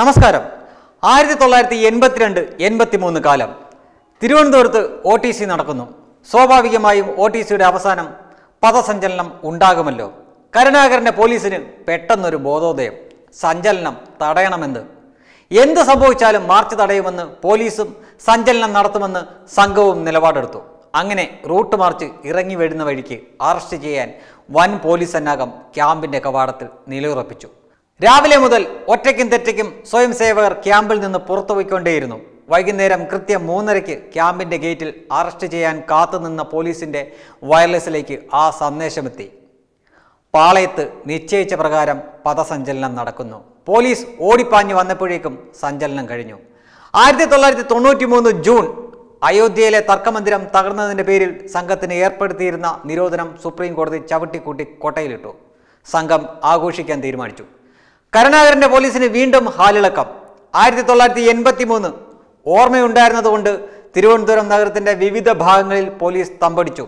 നമസ്കാരം ആയിരത്തി തൊള്ളായിരത്തി എൺപത്തിരണ്ട് മൂന്ന് കാലം തിരുവനന്തപുരത്ത് ഒ ടി സി നടക്കുന്നു സ്വാഭാവികമായും ഒ ടി സിയുടെ അവസാനം പദസഞ്ചലനം ഉണ്ടാകുമല്ലോ കരുണാകരൻ്റെ പോലീസിന് പെട്ടെന്നൊരു ബോധോദയം സഞ്ചലനം തടയണമെന്ന് എന്ത് സംഭവിച്ചാലും മാർച്ച് തടയുമെന്ന് പോലീസും സഞ്ചലനം നടത്തുമെന്ന് സംഘവും നിലപാടെടുത്തു അങ്ങനെ റൂട്ട് മാർച്ച് ഇറങ്ങി വരുന്ന വഴിക്ക് അറസ്റ്റ് ചെയ്യാൻ വൻ പോലീസ് സന്നാഹം ക്യാമ്പിൻ്റെ കവാടത്തിൽ നിലയുറപ്പിച്ചു രാവിലെ മുതൽ ഒറ്റയ്ക്കും തെറ്റയ്ക്കും സ്വയം സേവകർ ക്യാമ്പിൽ നിന്ന് പുറത്തുപോയിക്കൊണ്ടേയിരുന്നു വൈകുന്നേരം കൃത്യം മൂന്നരയ്ക്ക് ക്യാമ്പിന്റെ ഗേറ്റിൽ അറസ്റ്റ് ചെയ്യാൻ കാത്തുനിന്ന പോലീസിന്റെ വയർലെസിലേക്ക് ആ സന്ദേശമെത്തി പാളയത്ത് നിശ്ചയിച്ച പ്രകാരം പദസഞ്ചലനം നടക്കുന്നു പോലീസ് ഓടിപ്പാഞ്ഞു വന്നപ്പോഴേക്കും സഞ്ചലനം കഴിഞ്ഞു ആയിരത്തി തൊള്ളായിരത്തി തൊണ്ണൂറ്റി മൂന്ന് ജൂൺ അയോധ്യയിലെ തർക്കമന്ദിരം തകർന്നതിന്റെ പേരിൽ സംഘത്തിന് ഏർപ്പെടുത്തിയിരുന്ന നിരോധനം സുപ്രീം കോടതി ചവിട്ടിക്കൂട്ടി കോട്ടയിലിട്ടു സംഘം ആഘോഷിക്കാൻ തീരുമാനിച്ചു കരുണാകരന്റെ പോലീസിന് വീണ്ടും ഹാലിളക്കം ആയിരത്തി തൊള്ളായിരത്തി എൺപത്തി മൂന്ന് ഓർമ്മയുണ്ടായിരുന്നതുകൊണ്ട് തിരുവനന്തപുരം നഗരത്തിന്റെ വിവിധ ഭാഗങ്ങളിൽ പോലീസ് തമ്പടിച്ചു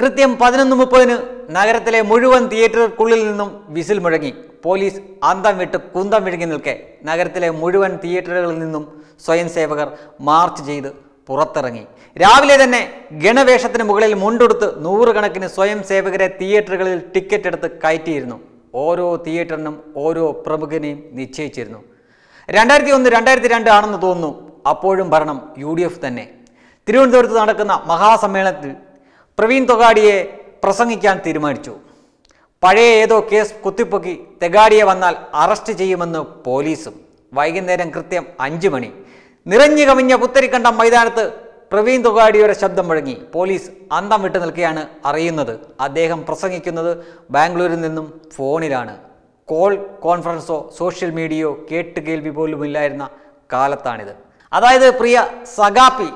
കൃത്യം പതിനൊന്ന് മുപ്പതിന് നഗരത്തിലെ മുഴുവൻ തിയേറ്ററുകൾക്കുള്ളിൽ നിന്നും വിസിൽ മുഴങ്ങി പോലീസ് അന്തം വിട്ട് കുന്തം വിഴുങ്ങി നിൽക്കെ നഗരത്തിലെ മുഴുവൻ തിയേറ്ററുകളിൽ നിന്നും സ്വയം സേവകർ മാർച്ച് ചെയ്ത് പുറത്തിറങ്ങി രാവിലെ തന്നെ ഗണവേഷത്തിന് മുകളിൽ മുണ്ടെടുത്ത് നൂറുകണക്കിന് സ്വയം സേവകരെ തിയേറ്ററുകളിൽ ടിക്കറ്റ് എടുത്ത് കയറ്റിയിരുന്നു ഓരോ തിയേറ്ററിനും ഓരോ പ്രമുഖനെയും നിശ്ചയിച്ചിരുന്നു രണ്ടായിരത്തി ഒന്ന് രണ്ടായിരത്തി രണ്ട് ആണെന്ന് തോന്നുന്നു അപ്പോഴും ഭരണം യു ഡി എഫ് തന്നെ തിരുവനന്തപുരത്ത് നടക്കുന്ന മഹാസമ്മേളനത്തിൽ പ്രവീൺ തൊഗാഡിയെ പ്രസംഗിക്കാൻ തീരുമാനിച്ചു പഴയ ഏതോ കേസ് കുത്തിപ്പൊക്കി തെഗാഡിയെ വന്നാൽ അറസ്റ്റ് ചെയ്യുമെന്ന് പോലീസും വൈകുന്നേരം കൃത്യം അഞ്ച് മണി നിറഞ്ഞു കവിഞ്ഞ പുത്തരിക്കണ്ട മൈതാനത്ത് പ്രവീൺ തുകാടിയുടെ ശബ്ദം മുഴങ്ങി പോലീസ് അന്തം വിട്ടു നിൽക്കുകയാണ് അറിയുന്നത് അദ്ദേഹം പ്രസംഗിക്കുന്നത് ബാംഗ്ലൂരിൽ നിന്നും ഫോണിലാണ് കോൾ കോൺഫറൻസോ സോഷ്യൽ മീഡിയയോ കേട്ട് കേട്ടുകേൾവി പോലുമില്ലായിരുന്ന കാലത്താണിത് അതായത് പ്രിയ സഗാപ്പി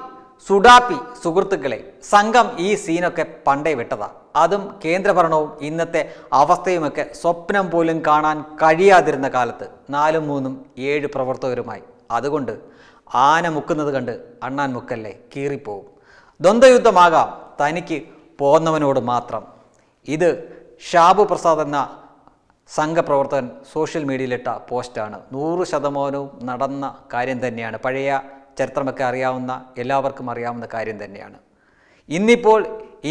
സുഡാപ്പി സുഹൃത്തുക്കളെ സംഘം ഈ സീനൊക്കെ പണ്ടേ വിട്ടതാ അതും കേന്ദ്രഭരണവും ഇന്നത്തെ അവസ്ഥയുമൊക്കെ സ്വപ്നം പോലും കാണാൻ കഴിയാതിരുന്ന കാലത്ത് നാലും മൂന്നും ഏഴ് പ്രവർത്തകരുമായി അതുകൊണ്ട് ആന മുക്കുന്നത് കണ്ട് അണ്ണാൻ മുക്കല്ലേ കീറിപ്പോവും ദ്വന്ദ്വയുദ്ധമാകാം തനിക്ക് പോന്നവനോട് മാത്രം ഇത് ഷാബു പ്രസാദ് എന്ന സംഘപ്രവർത്തകൻ സോഷ്യൽ മീഡിയയിലിട്ട പോസ്റ്റാണ് നൂറ് ശതമാനവും നടന്ന കാര്യം തന്നെയാണ് പഴയ ചരിത്രമൊക്കെ അറിയാവുന്ന എല്ലാവർക്കും അറിയാവുന്ന കാര്യം തന്നെയാണ് ഇന്നിപ്പോൾ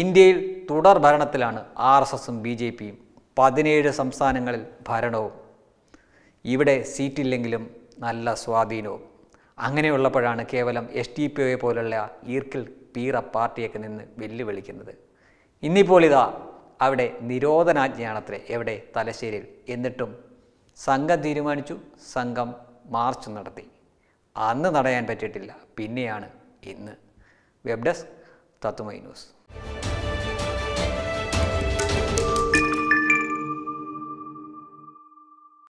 ഇന്ത്യയിൽ തുടർ ഭരണത്തിലാണ് ആർ എസ് എസും ബി ജെ പിയും പതിനേഴ് സംസ്ഥാനങ്ങളിൽ ഭരണവും ഇവിടെ സീറ്റില്ലെങ്കിലും നല്ല സ്വാധീനവും അങ്ങനെയുള്ളപ്പോഴാണ് കേവലം എസ് ടി പി ഒയെ പോലുള്ള ഈർക്കിൽ പീറ പാർട്ടിയൊക്കെ നിന്ന് വെല്ലുവിളിക്കുന്നത് ഇന്നിപ്പോൾ ഇതാ അവിടെ നിരോധനാജ്ഞയാണത്രേ എവിടെ തലശ്ശേരിയിൽ എന്നിട്ടും സംഘം തീരുമാനിച്ചു സംഘം മാർച്ച് നടത്തി അന്ന് തടയാൻ പറ്റിയിട്ടില്ല പിന്നെയാണ് ഇന്ന് വെബ് ഡെസ്ക് തത്വമൈ ന്യൂസ്